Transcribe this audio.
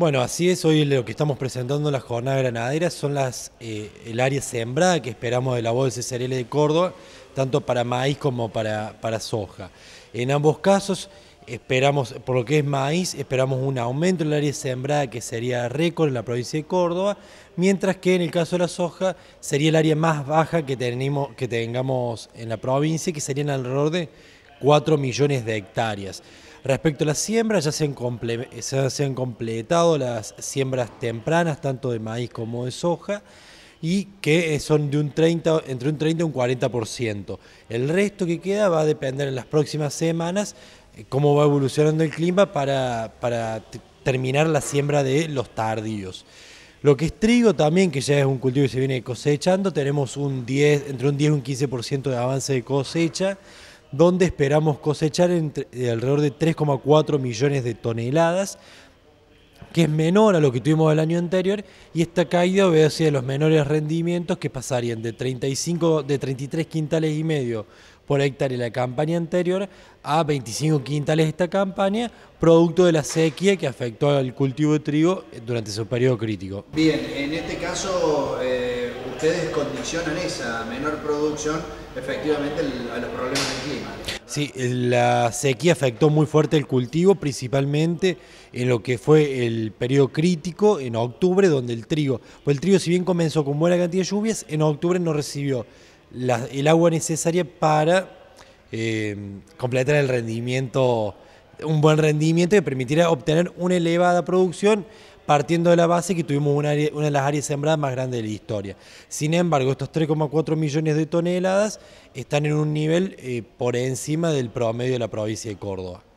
Bueno, así es, hoy lo que estamos presentando en la jornada granadera son las, eh, el área sembrada que esperamos de la bolsa cereales de Córdoba, tanto para maíz como para, soja. En ambos casos esperamos, por lo que es maíz, esperamos un aumento en el área sembrada que sería récord en la provincia de Córdoba, mientras que en el caso de la soja sería el área más baja que, tenemos, que tengamos en la provincia, que serían alrededor de 4 millones de hectáreas. Respecto a las siembras, ya se han, completado las siembras tempranas, tanto de maíz como de soja, y que son de un 30, entre un 30 y un 40%. El resto que queda va a depender en las próximas semanas eh, cómo va evolucionando el clima para, para terminar la siembra de los tardíos. Lo que es trigo también, que ya es un cultivo que se viene cosechando, tenemos un 10, entre un 10 y un 15% de avance de cosecha donde esperamos cosechar eh, alrededor de 3,4 millones de toneladas, que es menor a lo que tuvimos el año anterior, y esta caída obedece a los menores rendimientos que pasarían de 35, de 33 quintales y medio por hectárea la campaña anterior a 25 quintales esta campaña, producto de la sequía que afectó al cultivo de trigo durante su periodo crítico. Bien, en este caso... Eh, ustedes condicionan esa menor producción efectivamente a los problemas del clima. Sí, la sequía afectó muy fuerte el cultivo, principalmente en lo que fue el periodo crítico, en octubre, donde el trigo, pues el trigo si bien comenzó con buena cantidad de lluvias, en octubre no recibió el agua necesaria para eh, completar el rendimiento, un buen rendimiento que permitiera obtener una elevada producción partiendo de la base que tuvimos una, de las áreas sembradas más grandes de la historia. Sin embargo, estos 3,4 millones de toneladas están en un nivel eh, por encima del promedio de la provincia de Córdoba.